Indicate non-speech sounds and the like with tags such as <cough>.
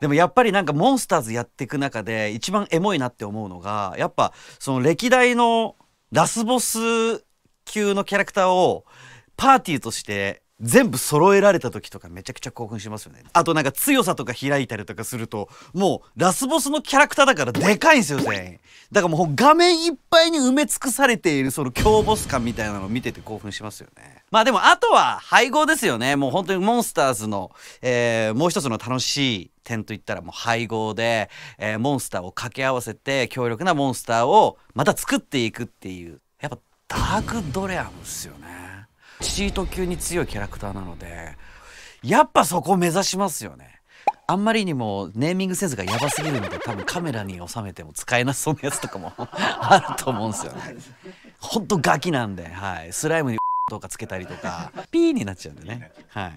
でもやっぱりなんかモンスターズやっていく中で一番エモいなって思うのがやっぱその歴代のラスボス級のキャラクターをパーティーとして全部揃えられた時とかめちゃくちゃ興奮しますよねあとなんか強さとか開いたりとかするともうラスボスのキャラクターだからでかいんですよ全員だからもう画面いっぱいに埋め尽くされているその強ボス感みたいなのを見てて興奮しますよねまあでもあとは配合ですよねもう本当にモンスターズの、えー、もう一つの楽しい点といったらもう配合で、えー、モンスターを掛け合わせて強力なモンスターをまた作っていくっていうやっぱダークドレアムっすよねチート級に強いキャラクターなのでやっぱそこを目指しますよねあんまりにもネーミングセンスがやばすぎるので多分カメラに収めても使えなそうなやつとかも <laughs> あると思うんですよねほんとガキなんで、はい、スライムに <laughs> とかつけたりとかピーになっちゃうんでねはい